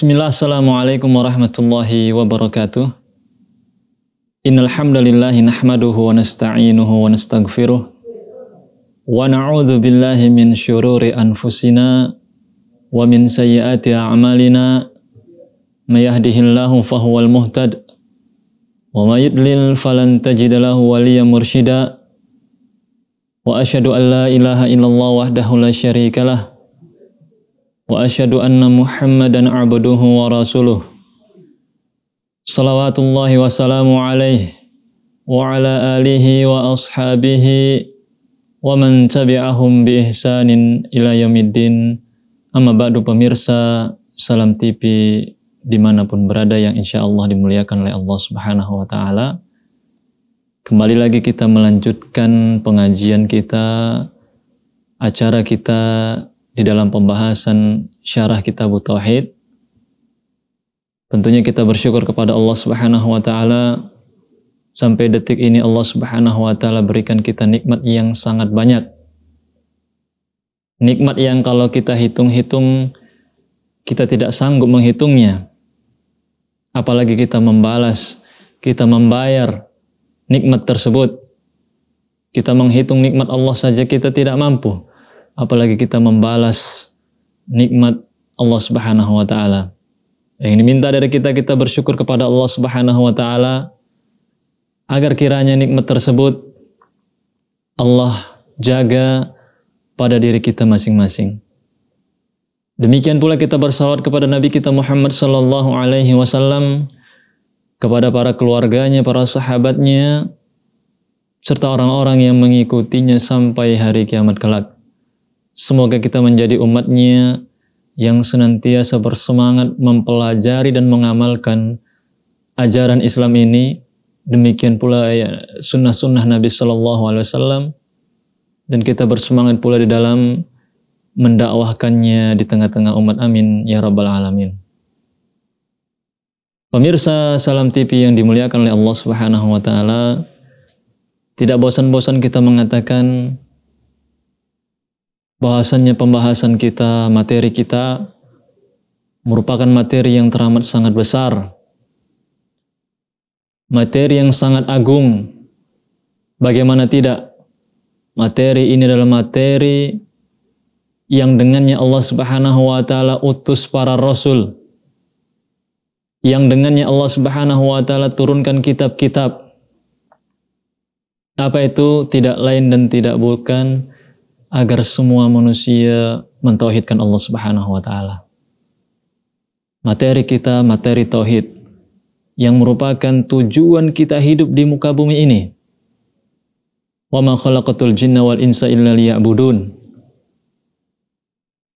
Bismillah, Assalamualaikum warahmatullahi wabarakatuh. Innalhamdulillahi nahmaduhu wa nasta'inuhu wa nasta'gfiruh. Wa na'udhu billahi min syururi anfusina wa min sayyati a'malina. Mayahdihillahu fahuwal muhtad wa mayidlil falan tajidalahu waliya Wa ashadu an la ilaha illallah wahdahu la syarikalah. وأشهد أن محمدا عبده ورسوله صلوات الله وسلامه عليه وعلى آله واصحابه ومن تبعهم باحسان الى يوم الدين amma ba'du pemirsa salam TV dimanapun berada yang insya Allah dimuliakan oleh Allah subhanahu wa ta'ala kembali lagi kita melanjutkan pengajian kita acara kita di dalam pembahasan syarah kitab Tauhid. Tentunya kita bersyukur kepada Allah Subhanahu wa taala sampai detik ini Allah Subhanahu wa taala berikan kita nikmat yang sangat banyak. Nikmat yang kalau kita hitung-hitung kita tidak sanggup menghitungnya. Apalagi kita membalas, kita membayar nikmat tersebut. Kita menghitung nikmat Allah saja kita tidak mampu apalagi kita membalas nikmat Allah Subhanahu wa taala. Yang diminta dari kita kita bersyukur kepada Allah Subhanahu wa taala agar kiranya nikmat tersebut Allah jaga pada diri kita masing-masing. Demikian pula kita bersalawat kepada Nabi kita Muhammad sallallahu alaihi wasallam kepada para keluarganya, para sahabatnya serta orang-orang yang mengikutinya sampai hari kiamat kelak. Semoga kita menjadi umatnya yang senantiasa bersemangat mempelajari dan mengamalkan ajaran Islam ini. Demikian pula ya, sunnah-sunnah Nabi Shallallahu Alaihi Wasallam dan kita bersemangat pula di dalam mendakwahkannya di tengah-tengah umat amin ya rabbal alamin. Pemirsa Salam TV yang dimuliakan oleh Allah Subhanahu wa taala, tidak bosan-bosan kita mengatakan bahwasannya pembahasan kita, materi kita merupakan materi yang teramat sangat besar. Materi yang sangat agung. Bagaimana tidak? Materi ini adalah materi yang dengannya Allah Subhanahu wa taala utus para rasul. Yang dengannya Allah Subhanahu wa taala turunkan kitab-kitab. Apa itu? Tidak lain dan tidak bukan agar semua manusia mentauhidkan Allah Subhanahu wa taala. Materi kita materi tauhid yang merupakan tujuan kita hidup di muka bumi ini. Wa ma khalaqatul wal insa illa liya'budun.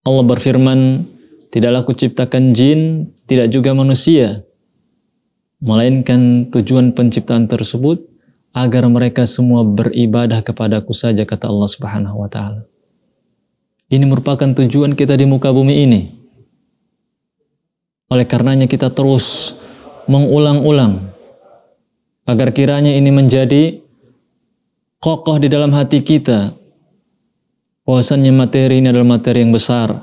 Allah berfirman, tidaklah kuciptakan jin, tidak juga manusia, melainkan tujuan penciptaan tersebut agar mereka semua beribadah kepadaku saja kata Allah Subhanahu wa taala. Ini merupakan tujuan kita di muka bumi ini. Oleh karenanya kita terus mengulang-ulang agar kiranya ini menjadi kokoh di dalam hati kita. Bahwasannya materi ini adalah materi yang besar.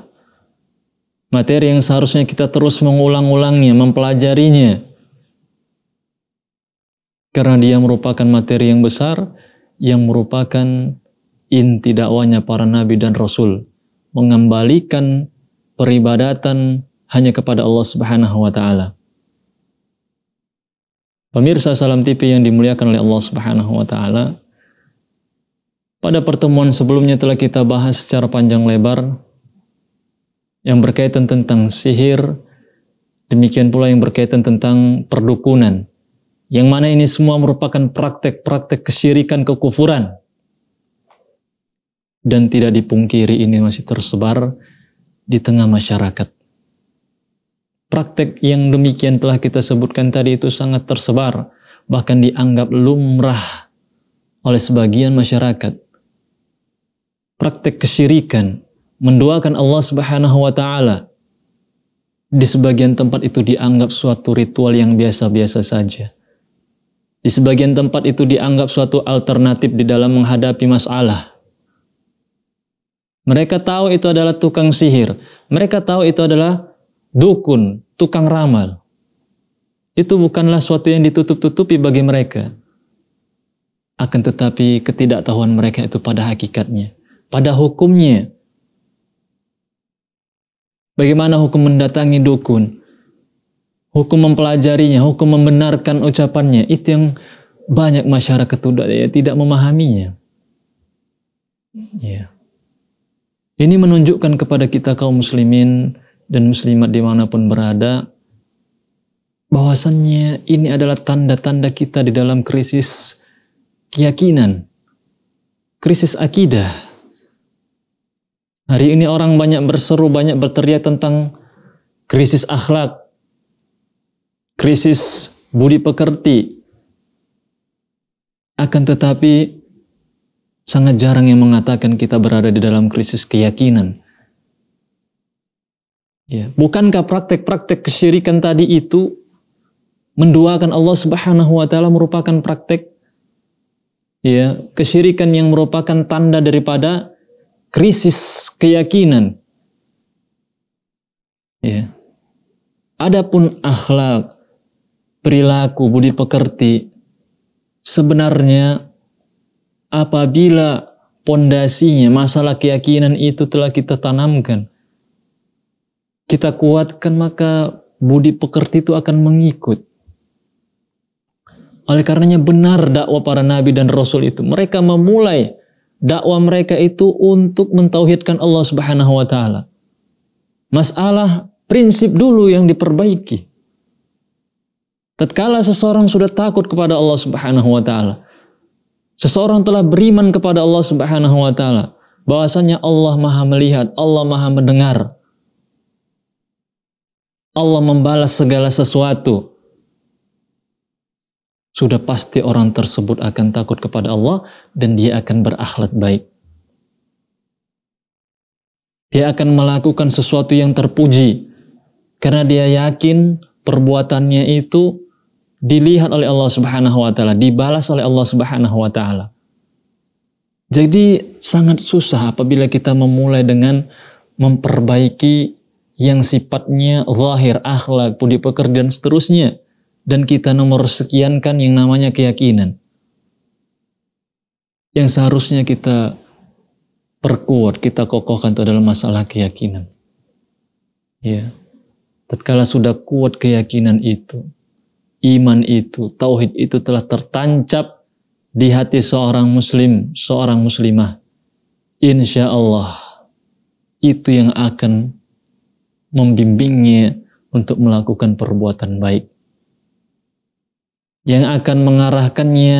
Materi yang seharusnya kita terus mengulang-ulangnya, mempelajarinya karena dia merupakan materi yang besar yang merupakan inti dakwanya para nabi dan rasul. Mengembalikan peribadatan hanya kepada Allah Subhanahu wa taala. Pemirsa Salam TV yang dimuliakan oleh Allah Subhanahu wa taala, pada pertemuan sebelumnya telah kita bahas secara panjang lebar yang berkaitan tentang sihir, demikian pula yang berkaitan tentang perdukunan. Yang mana ini semua merupakan praktek-praktek kesyirikan kekufuran. Dan tidak dipungkiri ini masih tersebar di tengah masyarakat. Praktek yang demikian telah kita sebutkan tadi itu sangat tersebar, bahkan dianggap lumrah oleh sebagian masyarakat. Praktek kesyirikan mendoakan Allah Subhanahu wa taala di sebagian tempat itu dianggap suatu ritual yang biasa-biasa saja. Di sebagian tempat itu dianggap suatu alternatif di dalam menghadapi masalah. Mereka tahu itu adalah tukang sihir. Mereka tahu itu adalah dukun, tukang ramal. Itu bukanlah suatu yang ditutup-tutupi bagi mereka. Akan tetapi ketidaktahuan mereka itu pada hakikatnya, pada hukumnya. Bagaimana hukum mendatangi dukun? hukum mempelajarinya, hukum membenarkan ucapannya, itu yang banyak masyarakat ya, tidak memahaminya. Ya. Ini menunjukkan kepada kita kaum muslimin dan muslimat dimanapun berada, bahwasannya ini adalah tanda-tanda kita di dalam krisis keyakinan, krisis akidah. Hari ini orang banyak berseru, banyak berteriak tentang krisis akhlak, krisis budi pekerti. Akan tetapi, sangat jarang yang mengatakan kita berada di dalam krisis keyakinan. Ya. Bukankah praktek-praktek kesyirikan tadi itu menduakan Allah Subhanahu wa taala merupakan praktek ya, kesyirikan yang merupakan tanda daripada krisis keyakinan. Ya. Adapun akhlak perilaku budi pekerti sebenarnya apabila pondasinya masalah keyakinan itu telah kita tanamkan kita kuatkan maka budi pekerti itu akan mengikut oleh karenanya benar dakwah para nabi dan rasul itu mereka memulai dakwah mereka itu untuk mentauhidkan Allah Subhanahu wa taala masalah prinsip dulu yang diperbaiki Tatkala seseorang sudah takut kepada Allah Subhanahu wa taala, seseorang telah beriman kepada Allah Subhanahu wa taala, bahwasanya Allah Maha melihat, Allah Maha mendengar. Allah membalas segala sesuatu. Sudah pasti orang tersebut akan takut kepada Allah dan dia akan berakhlak baik. Dia akan melakukan sesuatu yang terpuji karena dia yakin perbuatannya itu dilihat oleh Allah Subhanahu wa taala, dibalas oleh Allah Subhanahu wa taala. Jadi sangat susah apabila kita memulai dengan memperbaiki yang sifatnya zahir, akhlak, budi pekerjaan seterusnya dan kita nomor sekian kan yang namanya keyakinan. Yang seharusnya kita perkuat, kita kokohkan itu adalah masalah keyakinan. Ya. Yeah Tatkala sudah kuat keyakinan itu, iman itu, tauhid itu telah tertancap di hati seorang muslim, seorang muslimah. Insya Allah, itu yang akan membimbingnya untuk melakukan perbuatan baik. Yang akan mengarahkannya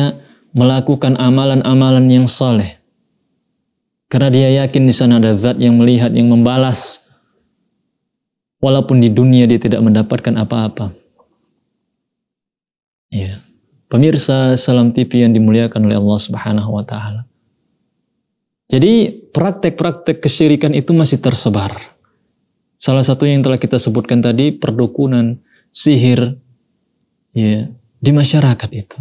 melakukan amalan-amalan yang soleh. Karena dia yakin di sana ada zat yang melihat, yang membalas, walaupun di dunia dia tidak mendapatkan apa-apa. Ya. Pemirsa Salam TV yang dimuliakan oleh Allah Subhanahu wa taala. Jadi praktek-praktek kesyirikan itu masih tersebar. Salah satunya yang telah kita sebutkan tadi perdukunan, sihir ya di masyarakat itu.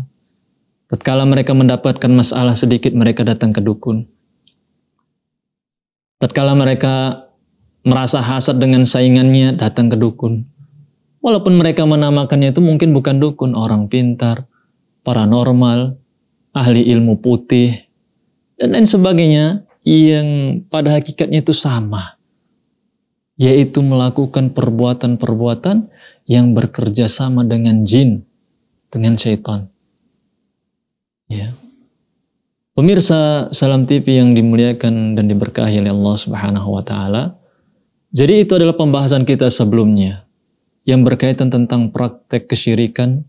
Tatkala mereka mendapatkan masalah sedikit mereka datang ke dukun. Tatkala mereka merasa hasad dengan saingannya, datang ke dukun. Walaupun mereka menamakannya itu mungkin bukan dukun, orang pintar, paranormal, ahli ilmu putih, dan lain sebagainya yang pada hakikatnya itu sama. Yaitu melakukan perbuatan-perbuatan yang bekerja sama dengan jin, dengan syaitan. Ya. Pemirsa Salam TV yang dimuliakan dan diberkahi oleh Allah Subhanahu wa taala. Jadi itu adalah pembahasan kita sebelumnya yang berkaitan tentang praktek kesyirikan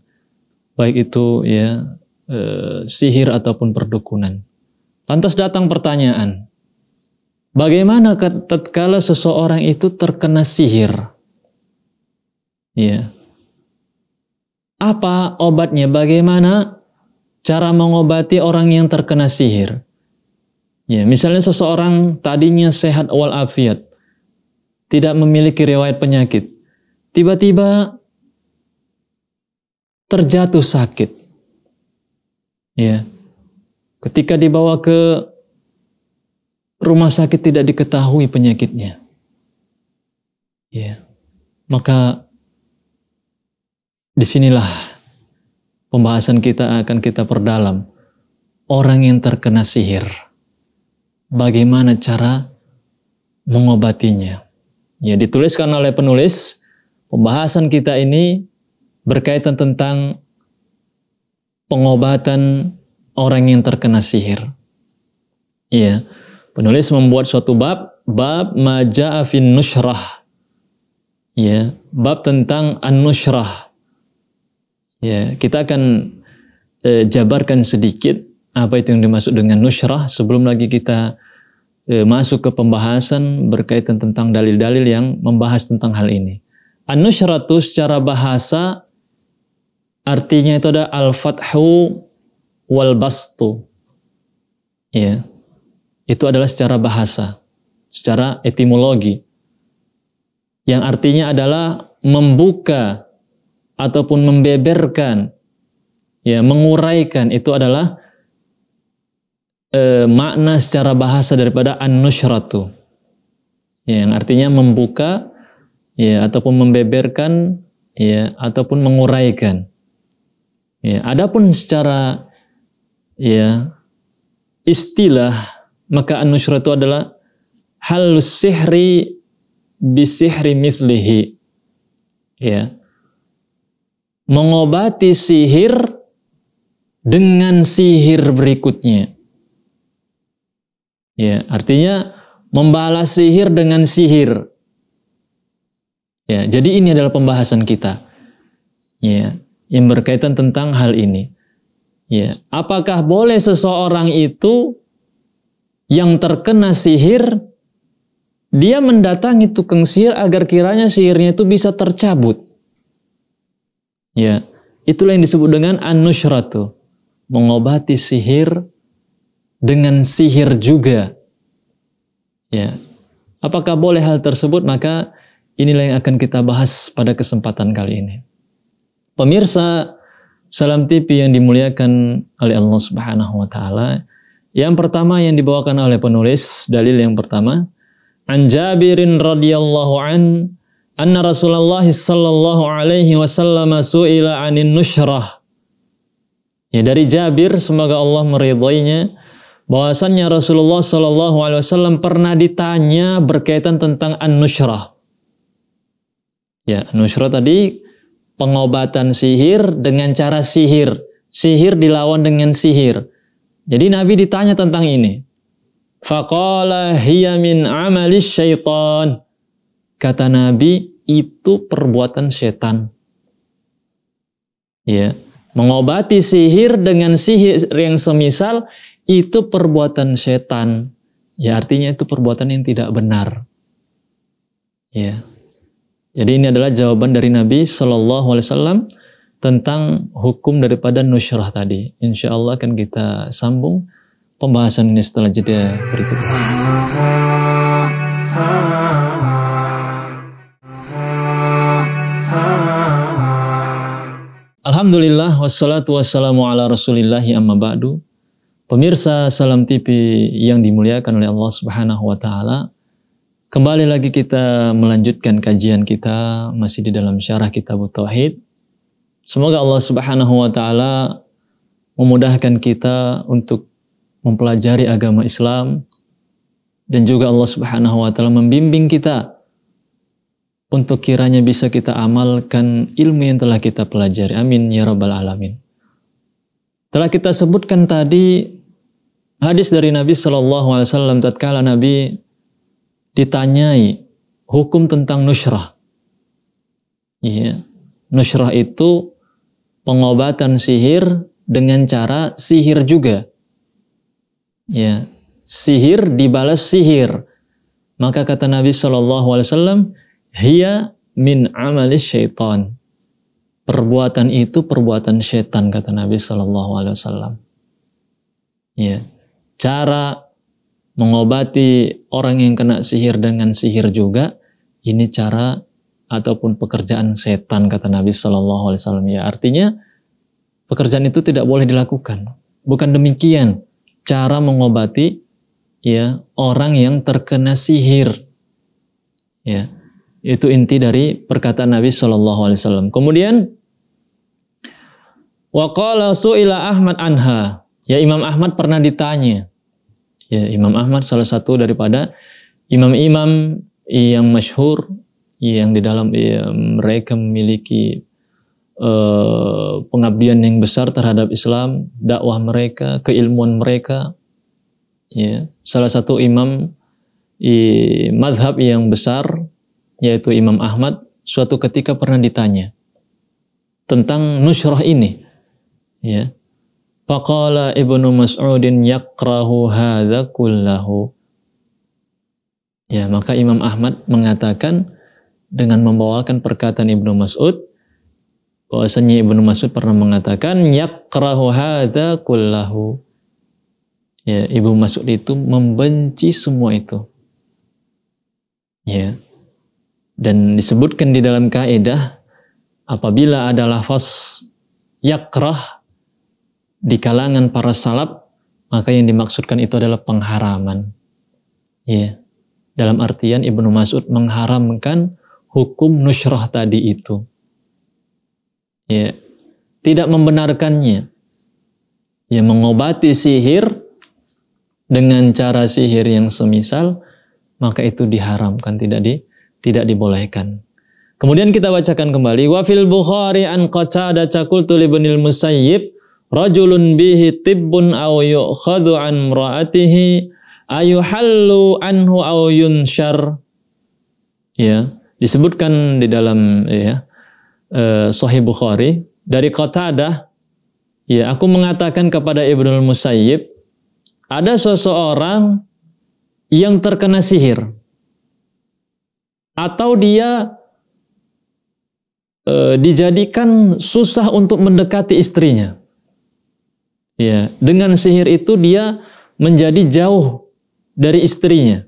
baik itu ya e, sihir ataupun perdukunan. Lantas datang pertanyaan, bagaimana tatkala seseorang itu terkena sihir? Ya. Apa obatnya? Bagaimana cara mengobati orang yang terkena sihir? Ya, misalnya seseorang tadinya sehat walafiat, tidak memiliki riwayat penyakit, tiba-tiba terjatuh sakit. Ya. Ketika dibawa ke rumah sakit tidak diketahui penyakitnya. Ya. Maka disinilah pembahasan kita akan kita perdalam. Orang yang terkena sihir. Bagaimana cara mengobatinya? Ya, dituliskan oleh penulis. Pembahasan kita ini berkaitan tentang pengobatan orang yang terkena sihir. Ya, Penulis membuat suatu bab, bab maja'a fin nushrah. Ya, bab tentang an-nushrah. Ya, kita akan eh, jabarkan sedikit apa itu yang dimaksud dengan nushrah sebelum lagi kita e, masuk ke pembahasan berkaitan tentang dalil-dalil yang membahas tentang hal ini. an nushratu secara bahasa artinya itu ada al-fathu wal bastu. Ya. Itu adalah secara bahasa, secara etimologi. Yang artinya adalah membuka ataupun membeberkan ya menguraikan itu adalah e, makna secara bahasa daripada an nushratu Ya, yang artinya membuka ya ataupun membeberkan ya ataupun menguraikan. Ya, adapun secara ya istilah maka an nushratu adalah halus sihri bisihri mithlihi. Ya. Mengobati sihir dengan sihir berikutnya. Ya, artinya membalas sihir dengan sihir. Ya, jadi ini adalah pembahasan kita. Ya, yang berkaitan tentang hal ini. Ya, apakah boleh seseorang itu yang terkena sihir dia mendatangi tukang sihir agar kiranya sihirnya itu bisa tercabut. Ya, itulah yang disebut dengan anusyratu, mengobati sihir dengan sihir juga. Ya. Apakah boleh hal tersebut? Maka inilah yang akan kita bahas pada kesempatan kali ini. Pemirsa Salam TV yang dimuliakan oleh Allah Subhanahu wa taala. Yang pertama yang dibawakan oleh penulis, dalil yang pertama, An Jabirin radhiyallahu an anna Rasulullah sallallahu alaihi wasallam su'ila anin nushrah. Ya dari Jabir semoga Allah meridhoinya bahwasannya Rasulullah Shallallahu Alaihi Wasallam pernah ditanya berkaitan tentang an-nushrah. Ya, nushrah tadi pengobatan sihir dengan cara sihir. Sihir dilawan dengan sihir. Jadi Nabi ditanya tentang ini. Faqala hiya min amalis syaitan. Kata Nabi, itu perbuatan setan. Ya, mengobati sihir dengan sihir yang semisal itu perbuatan setan. Ya artinya itu perbuatan yang tidak benar. Ya. Jadi ini adalah jawaban dari Nabi Shallallahu Alaihi Wasallam tentang hukum daripada nusyrah tadi. Insya Allah akan kita sambung pembahasan ini setelah jeda berikut. Alhamdulillah wassalatu wassalamu ala rasulillahi amma ba'du Pemirsa Salam TV yang dimuliakan oleh Allah Subhanahu wa taala, kembali lagi kita melanjutkan kajian kita masih di dalam syarah kitab tauhid. Semoga Allah Subhanahu wa taala memudahkan kita untuk mempelajari agama Islam dan juga Allah Subhanahu wa taala membimbing kita untuk kiranya bisa kita amalkan ilmu yang telah kita pelajari. Amin ya rabbal alamin. Telah kita sebutkan tadi Hadis dari Nabi Shallallahu Alaihi Wasallam tatkala Nabi ditanyai hukum tentang nusrah. Iya, nusrah itu pengobatan sihir dengan cara sihir juga. Ya, sihir dibalas sihir. Maka kata Nabi Shallallahu Alaihi Wasallam, "Hia min amalis syaitan." Perbuatan itu perbuatan syaitan. kata Nabi Shallallahu Alaihi Wasallam. Ya, cara mengobati orang yang kena sihir dengan sihir juga ini cara ataupun pekerjaan setan kata Nabi Shallallahu Alaihi Wasallam ya artinya pekerjaan itu tidak boleh dilakukan bukan demikian cara mengobati ya orang yang terkena sihir ya itu inti dari perkataan Nabi Shallallahu Alaihi Wasallam kemudian waqala su'ila Ahmad anha Ya Imam Ahmad pernah ditanya. Ya Imam Ahmad salah satu daripada imam-imam yang masyhur yang di dalam ya, mereka memiliki uh, pengabdian yang besar terhadap Islam, dakwah mereka, keilmuan mereka. Ya, salah satu imam i, madhab yang besar yaitu Imam Ahmad suatu ketika pernah ditanya tentang nusyrah ini. Ya, Faqala Ibnu Mas'udin yakrahu hadza kullahu. Ya, maka Imam Ahmad mengatakan dengan membawakan perkataan Ibnu Mas'ud bahwasanya Ibnu Mas'ud pernah mengatakan yakrahu hadza kullahu. Ya, Ibu Mas'ud itu membenci semua itu. Ya. Dan disebutkan di dalam kaidah apabila ada lafaz yakrah di kalangan para salaf, maka yang dimaksudkan itu adalah pengharaman. Ya. Yeah. Dalam artian Ibnu Mas'ud mengharamkan hukum nusyrah tadi itu. Ya. Yeah. Tidak membenarkannya. Ya mengobati sihir dengan cara sihir yang semisal maka itu diharamkan tidak di tidak dibolehkan. Kemudian kita bacakan kembali wa fil Bukhari an Qatadah qultu li Musayyib rajulun bihi tibbun aw yu'khadhu an imra'atihi ayuhallu anhu aw yunshar ya disebutkan di dalam ya uh, sahih Bukhari dari Qatadah ya aku mengatakan kepada Ibnu Musayyib ada seseorang yang terkena sihir atau dia e, dijadikan susah untuk mendekati istrinya. Ya, dengan sihir itu dia menjadi jauh dari istrinya.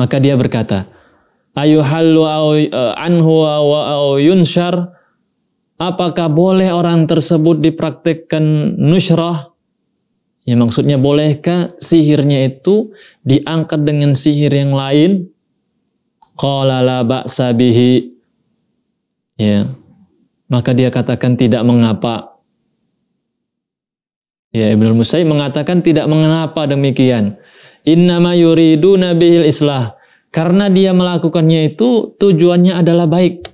Maka dia berkata, "Ayu halu eh, anhu awa au yunshar?" Apakah boleh orang tersebut dipraktekkan nushrah? Ya maksudnya bolehkah sihirnya itu diangkat dengan sihir yang lain? Qala la Ya. Maka dia katakan tidak mengapa Ya, Ibnu Musayyib mengatakan tidak mengapa demikian. Innama yuridu nabihil islah. Karena dia melakukannya itu tujuannya adalah baik.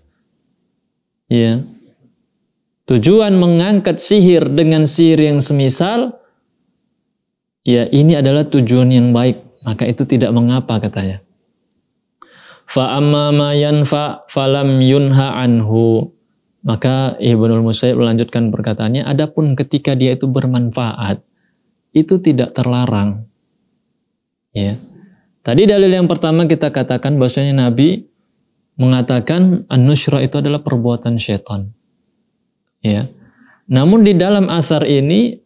Ya. Tujuan mengangkat sihir dengan sihir yang semisal ya ini adalah tujuan yang baik, maka itu tidak mengapa katanya. Fa amma ma yanfa falam yunha anhu. Maka Ibnul Musayyib melanjutkan perkataannya, adapun ketika dia itu bermanfaat, itu tidak terlarang. Ya. Tadi dalil yang pertama kita katakan bahwasanya Nabi mengatakan an itu adalah perbuatan setan. Ya. Namun di dalam asar ini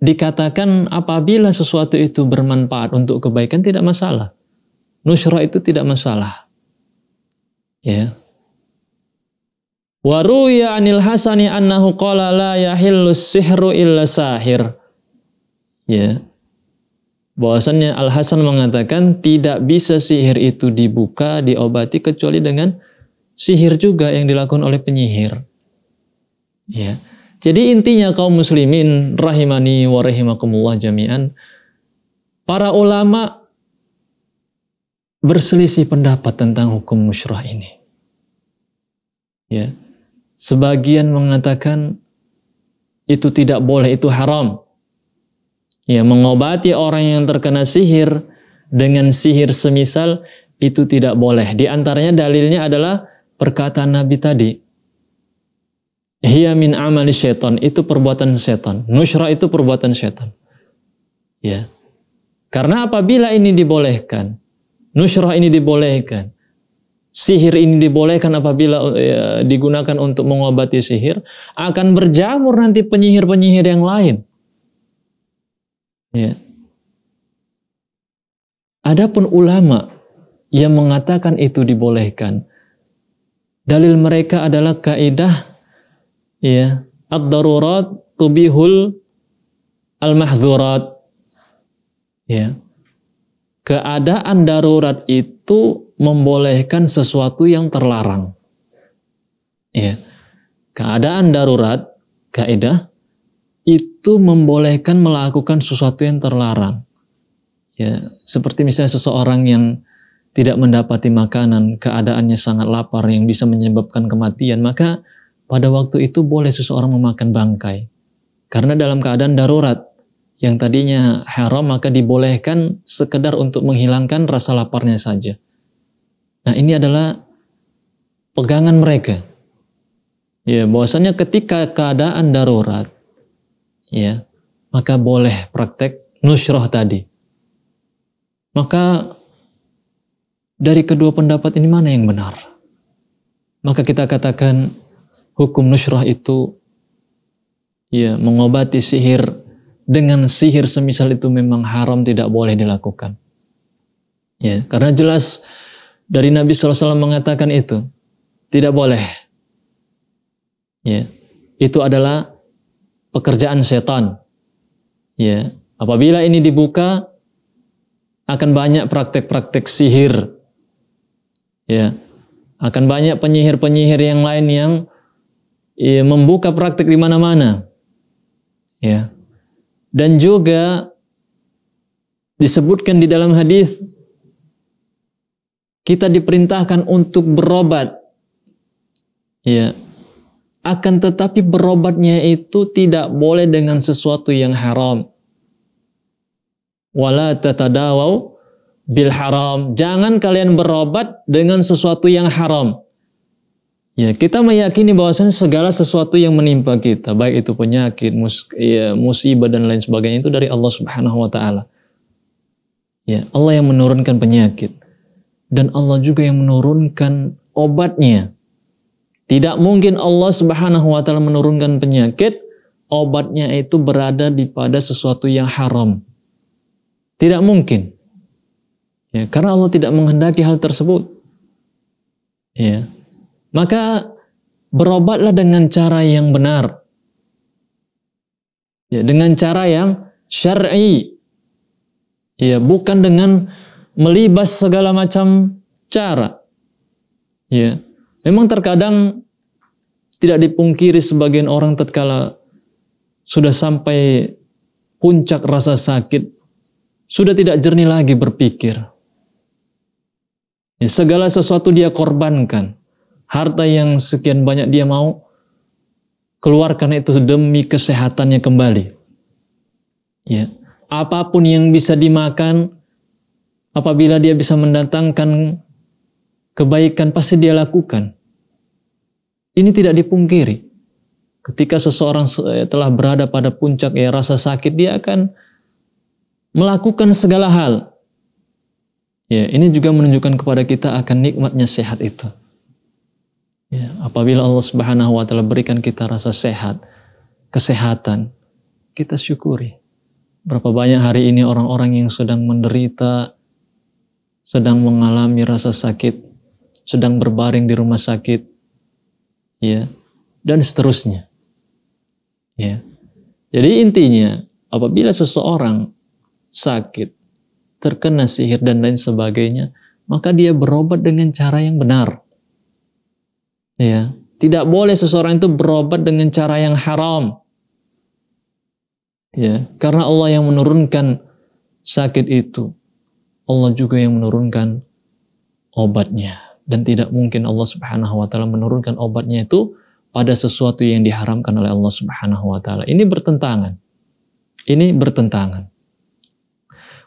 dikatakan apabila sesuatu itu bermanfaat untuk kebaikan tidak masalah. Nusyrah itu tidak masalah. Ya, Waruya anil Hasani annahu qala la yahillu sihru illa sahir. Ya. Bahwasannya Al Hasan mengatakan tidak bisa sihir itu dibuka, diobati kecuali dengan sihir juga yang dilakukan oleh penyihir. Ya. Jadi intinya kaum muslimin rahimani wa rahimakumullah jami'an para ulama berselisih pendapat tentang hukum musyrah ini. Ya. Sebagian mengatakan itu tidak boleh, itu haram. Ya, mengobati orang yang terkena sihir dengan sihir semisal itu tidak boleh. Di antaranya dalilnya adalah perkataan Nabi tadi. Hiya min amali syaitan. Itu perbuatan setan. Nusyra itu perbuatan setan. Ya. Karena apabila ini dibolehkan, nusyra ini dibolehkan, sihir ini dibolehkan apabila ya, digunakan untuk mengobati sihir, akan berjamur nanti penyihir-penyihir yang lain. Ya. Adapun ulama yang mengatakan itu dibolehkan, dalil mereka adalah kaidah ya, ad-darurat tubihul al-mahzurat. Ya. Keadaan darurat itu membolehkan sesuatu yang terlarang. Ya. Keadaan darurat, kaidah itu membolehkan melakukan sesuatu yang terlarang. Ya, seperti misalnya seseorang yang tidak mendapati makanan, keadaannya sangat lapar yang bisa menyebabkan kematian, maka pada waktu itu boleh seseorang memakan bangkai. Karena dalam keadaan darurat, yang tadinya haram maka dibolehkan sekedar untuk menghilangkan rasa laparnya saja. Nah ini adalah pegangan mereka. Ya, bahwasanya ketika keadaan darurat, ya, maka boleh praktek nusroh tadi. Maka dari kedua pendapat ini mana yang benar? Maka kita katakan hukum nusroh itu ya mengobati sihir dengan sihir semisal itu memang haram tidak boleh dilakukan. Ya, karena jelas dari Nabi SAW mengatakan itu. Tidak boleh. Ya. Itu adalah pekerjaan setan. Ya. Apabila ini dibuka, akan banyak praktek-praktek sihir. Ya. Akan banyak penyihir-penyihir yang lain yang ya, membuka praktek di mana-mana. Ya. Dan juga disebutkan di dalam hadis kita diperintahkan untuk berobat. Ya. Akan tetapi berobatnya itu tidak boleh dengan sesuatu yang haram. Wala tatadawau bil haram. Jangan kalian berobat dengan sesuatu yang haram. Ya, kita meyakini bahwasanya segala sesuatu yang menimpa kita, baik itu penyakit, mus ya, musibah dan lain sebagainya itu dari Allah Subhanahu wa taala. Ya, Allah yang menurunkan penyakit dan Allah juga yang menurunkan obatnya. Tidak mungkin Allah Subhanahu wa taala menurunkan penyakit obatnya itu berada di pada sesuatu yang haram. Tidak mungkin. Ya, karena Allah tidak menghendaki hal tersebut. Ya. Maka berobatlah dengan cara yang benar. Ya, dengan cara yang syar'i. Ya, bukan dengan melibas segala macam cara. Ya. Memang terkadang tidak dipungkiri sebagian orang tatkala sudah sampai puncak rasa sakit, sudah tidak jernih lagi berpikir. Ya, segala sesuatu dia korbankan. Harta yang sekian banyak dia mau keluarkan itu demi kesehatannya kembali. Ya. Apapun yang bisa dimakan, Apabila dia bisa mendatangkan kebaikan, pasti dia lakukan. Ini tidak dipungkiri. Ketika seseorang eh, telah berada pada puncak ya rasa sakit, dia akan melakukan segala hal. Ya, ini juga menunjukkan kepada kita akan nikmatnya sehat itu. Ya, apabila Allah Subhanahu wa taala berikan kita rasa sehat, kesehatan, kita syukuri. Berapa banyak hari ini orang-orang yang sedang menderita sedang mengalami rasa sakit, sedang berbaring di rumah sakit, ya, dan seterusnya. Ya. Jadi intinya, apabila seseorang sakit, terkena sihir dan lain sebagainya, maka dia berobat dengan cara yang benar. Ya, tidak boleh seseorang itu berobat dengan cara yang haram. Ya, karena Allah yang menurunkan sakit itu Allah juga yang menurunkan obatnya. Dan tidak mungkin Allah subhanahu wa ta'ala menurunkan obatnya itu pada sesuatu yang diharamkan oleh Allah subhanahu wa ta'ala. Ini bertentangan. Ini bertentangan.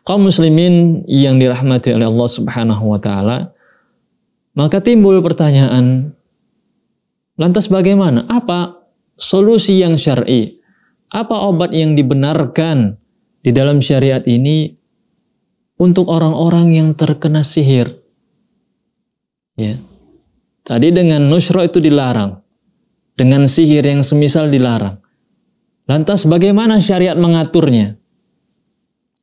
Kaum muslimin yang dirahmati oleh Allah subhanahu wa ta'ala, maka timbul pertanyaan, lantas bagaimana? Apa solusi yang syar'i? Apa obat yang dibenarkan di dalam syariat ini untuk orang-orang yang terkena sihir. Ya. Tadi dengan nusro itu dilarang. Dengan sihir yang semisal dilarang. Lantas bagaimana syariat mengaturnya?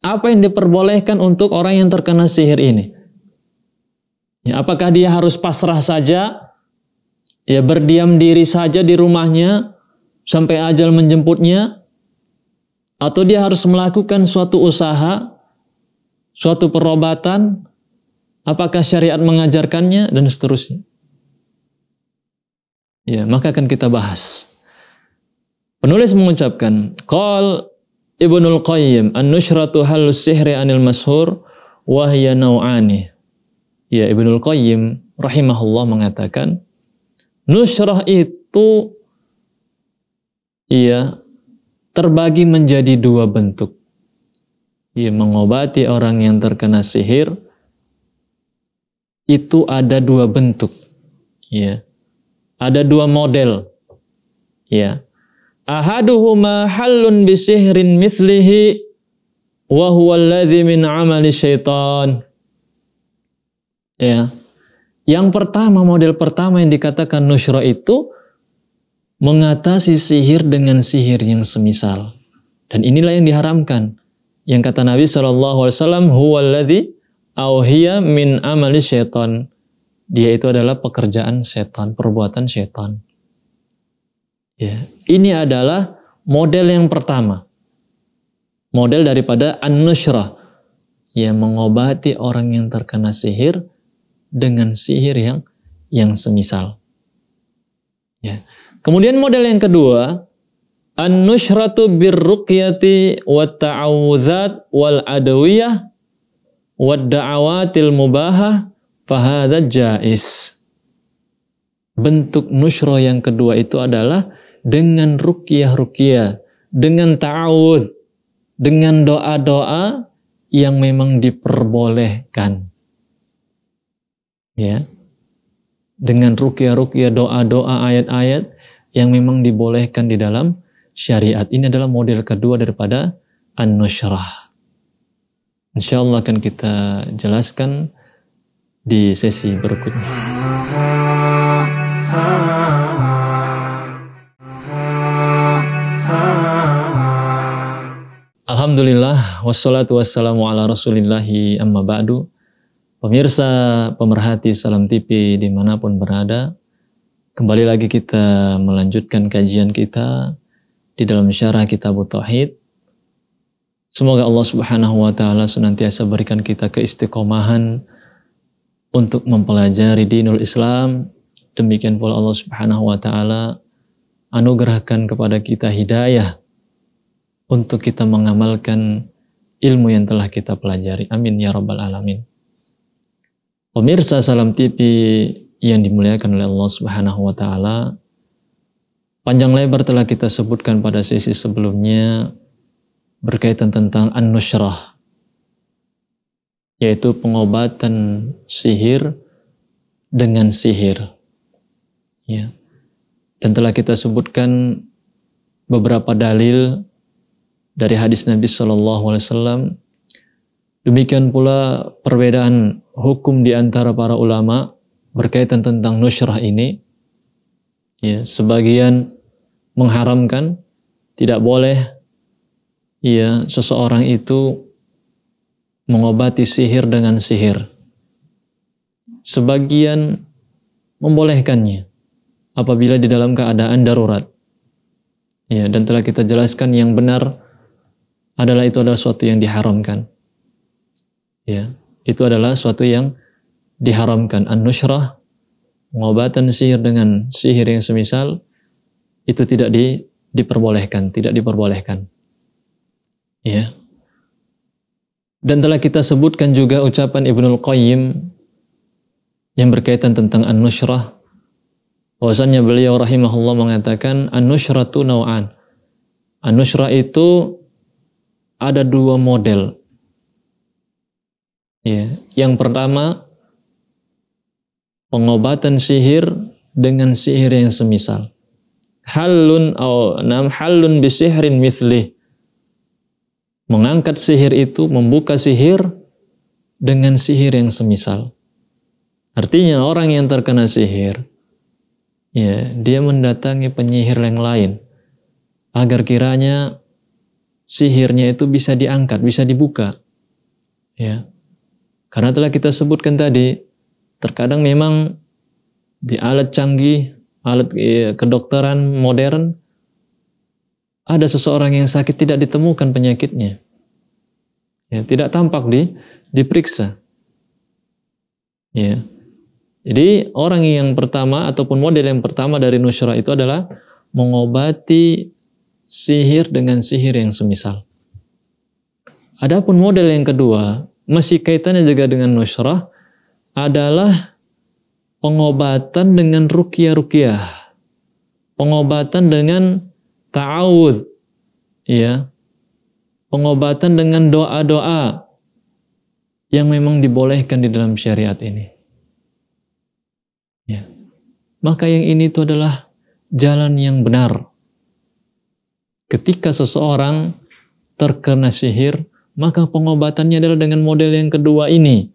Apa yang diperbolehkan untuk orang yang terkena sihir ini? Ya, apakah dia harus pasrah saja? Ya berdiam diri saja di rumahnya sampai ajal menjemputnya? Atau dia harus melakukan suatu usaha suatu perobatan, apakah syariat mengajarkannya, dan seterusnya. Ya, maka akan kita bahas. Penulis mengucapkan, Qal Ibnul Qayyim, An-nushratu halus sihri anil mashur, wahya naw'ani. Ya, Ibnul Qayyim rahimahullah mengatakan, nushrah itu Ya, terbagi menjadi dua bentuk ia mengobati orang yang terkena sihir itu ada dua bentuk ya ada dua model ya ahaduhuma halun bisihrin mislihi wa huwa alladhi min amali syaitan ya yang pertama model pertama yang dikatakan nusyra itu mengatasi sihir dengan sihir yang semisal dan inilah yang diharamkan yang kata Nabi SAW, Alaihi Wasallam auhiya min amali syaitan dia itu adalah pekerjaan setan perbuatan setan ya ini adalah model yang pertama model daripada an-nushrah Yang mengobati orang yang terkena sihir dengan sihir yang yang semisal ya kemudian model yang kedua An-nushratu birruqyati wa ta'awudzat wal adawiyah wa da'awatil mubahah fahadha jais. Bentuk nushro yang kedua itu adalah dengan ruqyah-ruqyah, dengan ta'awud dengan doa-doa yang memang diperbolehkan. Ya. Dengan ruqyah-ruqyah, doa-doa, ayat-ayat yang memang dibolehkan di dalam syariat. Ini adalah model kedua daripada an-nusyrah. Insyaallah akan kita jelaskan di sesi berikutnya. Alhamdulillah wassalatu wassalamu ala rasulillahi amma ba'du Pemirsa pemerhati Salam TV dimanapun berada Kembali lagi kita melanjutkan kajian kita di dalam syarah kitab Tauhid. Semoga Allah Subhanahu wa taala senantiasa berikan kita keistiqomahan untuk mempelajari dinul Islam. Demikian pula Allah Subhanahu wa taala anugerahkan kepada kita hidayah untuk kita mengamalkan ilmu yang telah kita pelajari. Amin ya rabbal alamin. Pemirsa Salam TV yang dimuliakan oleh Allah Subhanahu wa taala, Panjang lebar telah kita sebutkan pada sesi sebelumnya berkaitan tentang an nusrah yaitu pengobatan sihir dengan sihir. Ya. Dan telah kita sebutkan beberapa dalil dari hadis Nabi Shallallahu Alaihi Wasallam. Demikian pula perbedaan hukum di antara para ulama berkaitan tentang nusrah ini. Ya, sebagian mengharamkan, tidak boleh ya seseorang itu mengobati sihir dengan sihir. Sebagian membolehkannya apabila di dalam keadaan darurat. Ya, dan telah kita jelaskan yang benar adalah itu adalah suatu yang diharamkan. Ya, itu adalah suatu yang diharamkan. An-nushrah, pengobatan sihir dengan sihir yang semisal, itu tidak di, diperbolehkan, tidak diperbolehkan. Ya. Dan telah kita sebutkan juga ucapan Ibnul Qayyim yang berkaitan tentang an-nusyrah. Bahwasanya beliau rahimahullah mengatakan an-nusyratu nauan. An-nusyrah itu ada dua model. Ya, yang pertama pengobatan sihir dengan sihir yang semisal halun au nam halun bisihrin mislih. Mengangkat sihir itu, membuka sihir dengan sihir yang semisal. Artinya orang yang terkena sihir, ya dia mendatangi penyihir yang lain agar kiranya sihirnya itu bisa diangkat, bisa dibuka. Ya. Karena telah kita sebutkan tadi, terkadang memang di alat canggih alat iya, kedokteran modern, ada seseorang yang sakit tidak ditemukan penyakitnya. Ya, tidak tampak di diperiksa. Ya. Jadi orang yang pertama ataupun model yang pertama dari nusyrah itu adalah mengobati sihir dengan sihir yang semisal. Adapun model yang kedua, masih kaitannya juga dengan Nusyrah, adalah pengobatan dengan rukyah-rukyah. Pengobatan dengan ta'awud. Ya. Pengobatan dengan doa-doa yang memang dibolehkan di dalam syariat ini. Ya. Maka yang ini itu adalah jalan yang benar. Ketika seseorang terkena sihir, maka pengobatannya adalah dengan model yang kedua ini.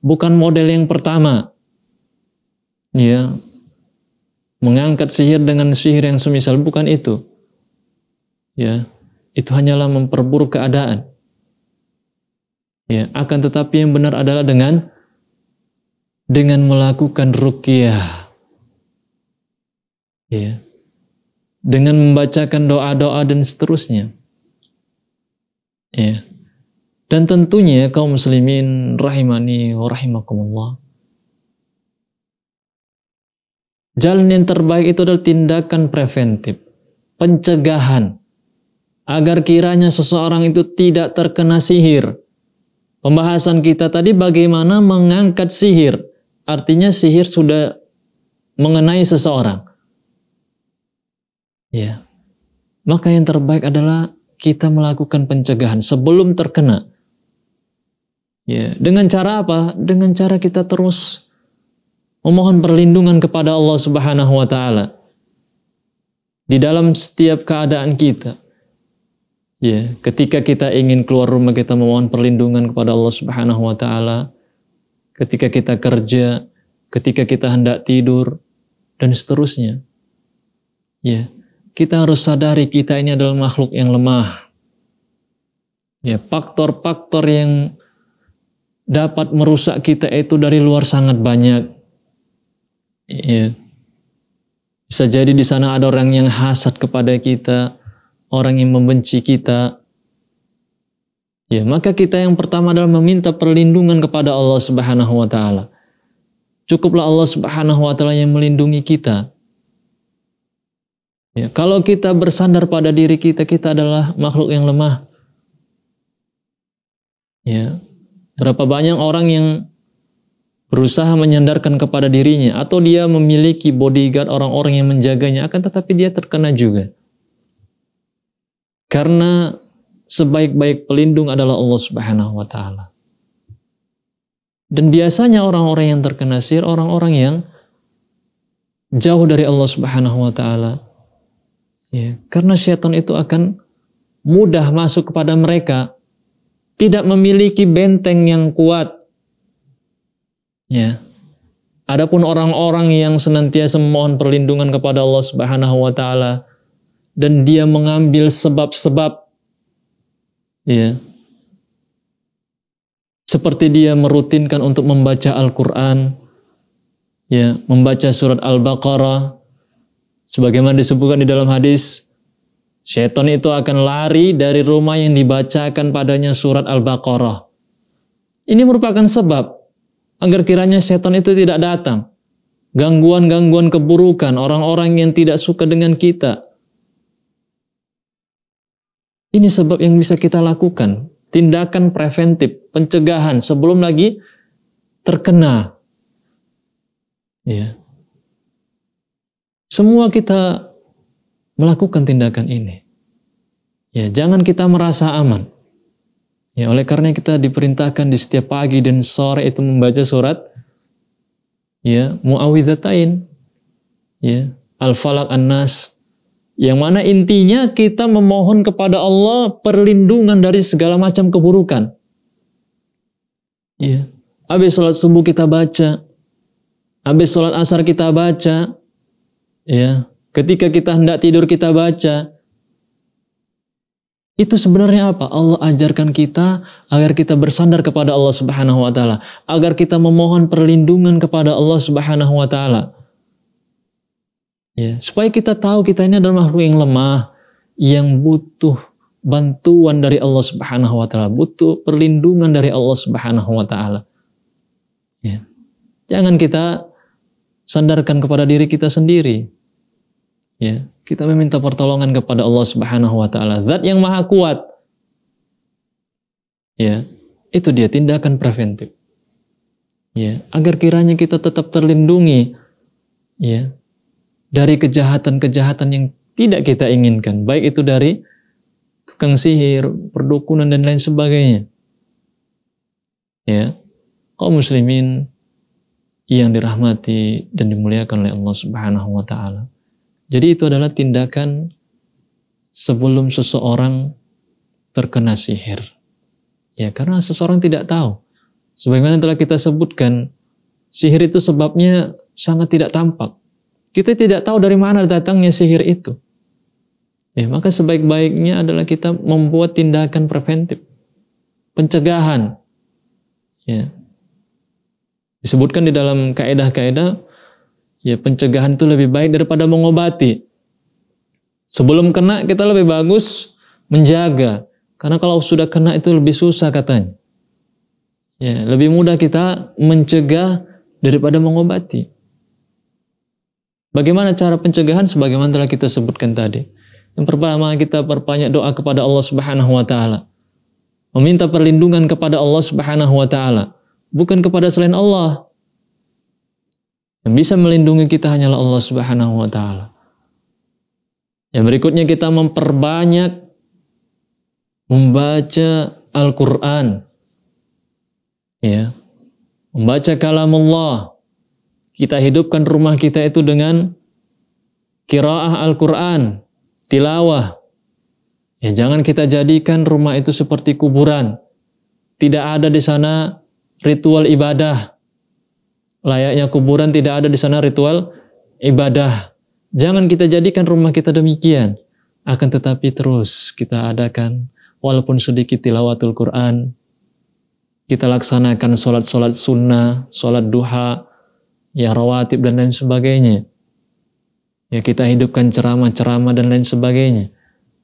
Bukan model yang pertama ya mengangkat sihir dengan sihir yang semisal bukan itu. Ya, itu hanyalah memperburuk keadaan. Ya, akan tetapi yang benar adalah dengan dengan melakukan ruqyah. Ya. Dengan membacakan doa-doa dan seterusnya. Ya. Dan tentunya kaum muslimin rahimani wa rahimakumullah Jalan yang terbaik itu adalah tindakan preventif, pencegahan, agar kiranya seseorang itu tidak terkena sihir. Pembahasan kita tadi bagaimana mengangkat sihir, artinya sihir sudah mengenai seseorang. Ya. Maka yang terbaik adalah kita melakukan pencegahan sebelum terkena. Ya, dengan cara apa? Dengan cara kita terus memohon perlindungan kepada Allah Subhanahu wa taala di dalam setiap keadaan kita. Ya, ketika kita ingin keluar rumah kita memohon perlindungan kepada Allah Subhanahu wa taala. Ketika kita kerja, ketika kita hendak tidur dan seterusnya. Ya, kita harus sadari kita ini adalah makhluk yang lemah. Ya, faktor-faktor yang dapat merusak kita itu dari luar sangat banyak ya Bisa jadi di sana ada orang yang hasad kepada kita, orang yang membenci kita. Ya, maka kita yang pertama adalah meminta perlindungan kepada Allah Subhanahu wa taala. Cukuplah Allah Subhanahu wa taala yang melindungi kita. Ya, kalau kita bersandar pada diri kita, kita adalah makhluk yang lemah. Ya. Berapa banyak orang yang berusaha menyandarkan kepada dirinya atau dia memiliki bodyguard orang-orang yang menjaganya akan tetapi dia terkena juga. Karena sebaik-baik pelindung adalah Allah Subhanahu wa taala. Dan biasanya orang-orang yang terkena sihir orang-orang yang jauh dari Allah Subhanahu wa taala. Ya, karena syaitan itu akan mudah masuk kepada mereka, tidak memiliki benteng yang kuat Ya. Adapun orang-orang yang senantiasa memohon perlindungan kepada Allah Subhanahu wa taala dan dia mengambil sebab-sebab ya. Seperti dia merutinkan untuk membaca Al-Qur'an, ya, membaca surat Al-Baqarah sebagaimana disebutkan di dalam hadis Syaitan itu akan lari dari rumah yang dibacakan padanya surat Al-Baqarah. Ini merupakan sebab agar kiranya setan itu tidak datang. Gangguan-gangguan keburukan, orang-orang yang tidak suka dengan kita. Ini sebab yang bisa kita lakukan. Tindakan preventif, pencegahan sebelum lagi terkena. Ya. Semua kita melakukan tindakan ini. Ya, jangan kita merasa aman. Ya, oleh karena kita diperintahkan di setiap pagi dan sore itu membaca surat ya Muawwidzatain. ya al-falak an-nas yang mana intinya kita memohon kepada Allah perlindungan dari segala macam keburukan. Ya. Habis sholat subuh kita baca. Habis sholat asar kita baca. Ya. Ketika kita hendak tidur kita baca. Itu sebenarnya apa? Allah ajarkan kita agar kita bersandar kepada Allah Subhanahu wa taala, agar kita memohon perlindungan kepada Allah Subhanahu wa taala. Ya, supaya kita tahu kita ini adalah makhluk yang lemah, yang butuh bantuan dari Allah Subhanahu wa taala, butuh perlindungan dari Allah Subhanahu wa taala. Ya. Jangan kita sandarkan kepada diri kita sendiri. Ya, kita meminta pertolongan kepada Allah Subhanahu wa taala, zat yang maha kuat. Ya, itu dia tindakan preventif. Ya, agar kiranya kita tetap terlindungi ya dari kejahatan-kejahatan yang tidak kita inginkan, baik itu dari tukang sihir, perdukunan dan lain sebagainya. Ya. Kaum muslimin yang dirahmati dan dimuliakan oleh Allah Subhanahu wa taala. Jadi itu adalah tindakan sebelum seseorang terkena sihir. Ya, karena seseorang tidak tahu. Sebagaimana telah kita sebutkan, sihir itu sebabnya sangat tidak tampak. Kita tidak tahu dari mana datangnya sihir itu. Ya, maka sebaik-baiknya adalah kita membuat tindakan preventif, pencegahan. Ya. Disebutkan di dalam kaedah-kaedah Ya, pencegahan itu lebih baik daripada mengobati. Sebelum kena kita lebih bagus menjaga. Karena kalau sudah kena itu lebih susah katanya. Ya, lebih mudah kita mencegah daripada mengobati. Bagaimana cara pencegahan sebagaimana telah kita sebutkan tadi? Yang pertama kita perbanyak doa kepada Allah Subhanahu wa taala. Meminta perlindungan kepada Allah Subhanahu wa taala, bukan kepada selain Allah. Yang bisa melindungi kita hanyalah Allah Subhanahu wa taala. Yang berikutnya kita memperbanyak membaca Al-Qur'an. Ya. Membaca kalam Allah. Kita hidupkan rumah kita itu dengan kiraah Al-Qur'an, tilawah. Ya, jangan kita jadikan rumah itu seperti kuburan. Tidak ada di sana ritual ibadah. Layaknya kuburan tidak ada di sana ritual ibadah. Jangan kita jadikan rumah kita demikian. Akan tetapi terus kita adakan walaupun sedikit tilawatul Quran. Kita laksanakan sholat-sholat sunnah, sholat duha, ya rawatib dan lain sebagainya. Ya kita hidupkan ceramah-ceramah dan lain sebagainya.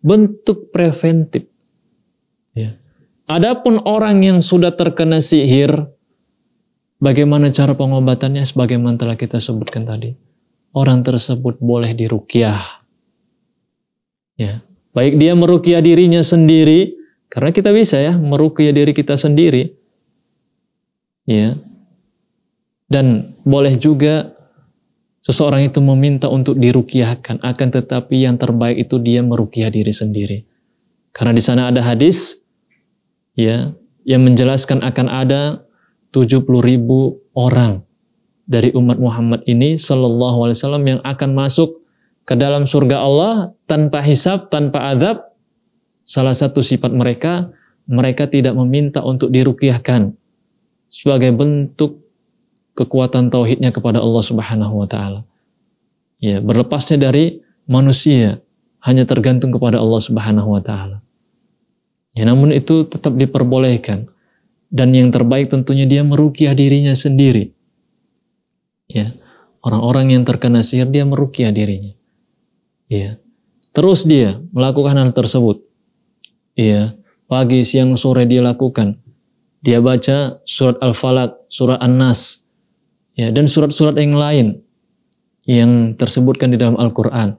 Bentuk preventif. Ya. Adapun orang yang sudah terkena sihir, Bagaimana cara pengobatannya sebagaimana telah kita sebutkan tadi. Orang tersebut boleh dirukyah. Ya. Baik dia merukyah dirinya sendiri, karena kita bisa ya merukyah diri kita sendiri. Ya. Dan boleh juga seseorang itu meminta untuk dirukyahkan, akan tetapi yang terbaik itu dia merukyah diri sendiri. Karena di sana ada hadis ya yang menjelaskan akan ada 70 ribu orang dari umat Muhammad ini Shallallahu Alaihi Wasallam yang akan masuk ke dalam surga Allah tanpa hisab, tanpa adab. Salah satu sifat mereka, mereka tidak meminta untuk dirukiahkan sebagai bentuk kekuatan tauhidnya kepada Allah Subhanahu Wa Taala. Ya, berlepasnya dari manusia hanya tergantung kepada Allah Subhanahu Wa Taala. Ya, namun itu tetap diperbolehkan dan yang terbaik tentunya dia merukiah dirinya sendiri. Ya, orang-orang yang terkena sihir dia merukiah dirinya. Ya. Terus dia melakukan hal tersebut. Ya, pagi, siang, sore dia lakukan. Dia baca surat Al-Falaq, surat An-Nas, ya, dan surat-surat yang lain yang tersebutkan di dalam Al-Qur'an.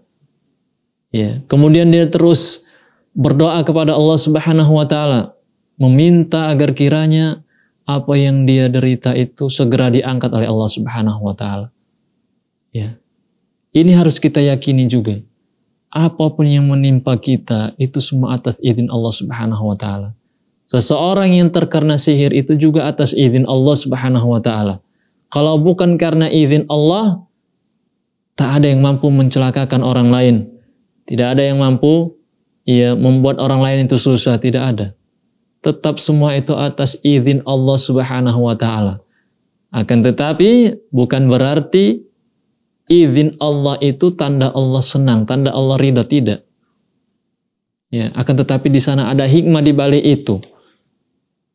Ya, kemudian dia terus berdoa kepada Allah Subhanahu wa taala meminta agar kiranya apa yang dia derita itu segera diangkat oleh Allah Subhanahu wa taala. Ya. Ini harus kita yakini juga. Apapun yang menimpa kita itu semua atas izin Allah Subhanahu wa taala. Seseorang yang terkena sihir itu juga atas izin Allah Subhanahu wa taala. Kalau bukan karena izin Allah, tak ada yang mampu mencelakakan orang lain. Tidak ada yang mampu ya membuat orang lain itu susah, tidak ada tetap semua itu atas izin Allah Subhanahu wa taala. Akan tetapi bukan berarti izin Allah itu tanda Allah senang, tanda Allah ridha tidak. Ya, akan tetapi di sana ada hikmah di balik itu.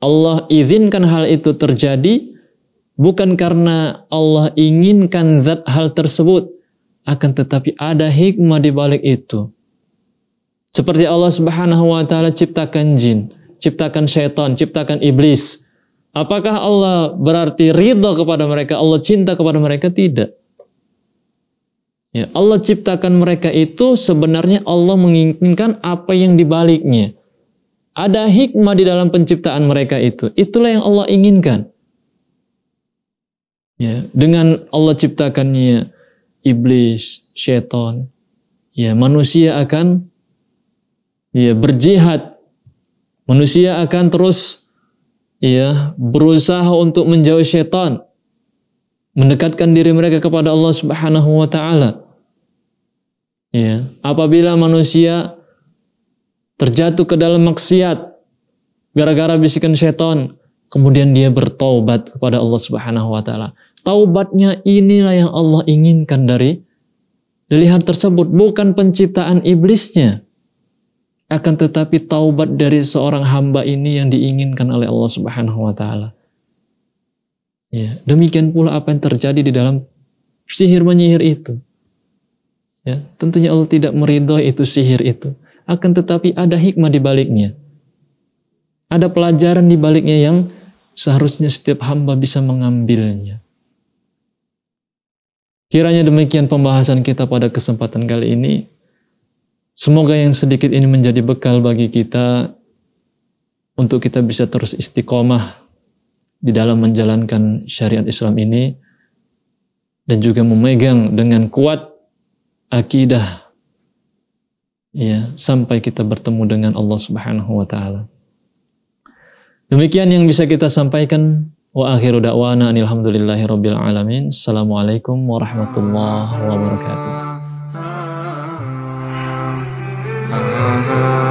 Allah izinkan hal itu terjadi bukan karena Allah inginkan zat hal tersebut, akan tetapi ada hikmah di balik itu. Seperti Allah Subhanahu wa taala ciptakan jin ciptakan syaitan, ciptakan iblis. Apakah Allah berarti ridho kepada mereka, Allah cinta kepada mereka? Tidak. Ya, Allah ciptakan mereka itu sebenarnya Allah menginginkan apa yang dibaliknya. Ada hikmah di dalam penciptaan mereka itu. Itulah yang Allah inginkan. Ya, dengan Allah ciptakannya iblis, syaitan, ya manusia akan ya berjihad Manusia akan terus ya berusaha untuk menjauhi setan, mendekatkan diri mereka kepada Allah Subhanahu wa taala. Ya, apabila manusia terjatuh ke dalam maksiat gara-gara bisikan setan, kemudian dia bertaubat kepada Allah Subhanahu wa taala. Taubatnya inilah yang Allah inginkan dari dari tersebut, bukan penciptaan iblisnya. Akan tetapi taubat dari seorang hamba ini yang diinginkan oleh Allah Subhanahu wa taala. Ya, demikian pula apa yang terjadi di dalam sihir menyihir itu. Ya, tentunya Allah tidak meridhoi itu sihir itu. Akan tetapi ada hikmah di baliknya. Ada pelajaran di baliknya yang seharusnya setiap hamba bisa mengambilnya. Kiranya demikian pembahasan kita pada kesempatan kali ini. Semoga yang sedikit ini menjadi bekal bagi kita untuk kita bisa terus istiqomah di dalam menjalankan syariat Islam ini dan juga memegang dengan kuat akidah ya sampai kita bertemu dengan Allah Subhanahu wa taala. Demikian yang bisa kita sampaikan wa akhiru da'wana alhamdulillahi rabbil alamin. Assalamualaikum warahmatullahi wabarakatuh. Uh-huh.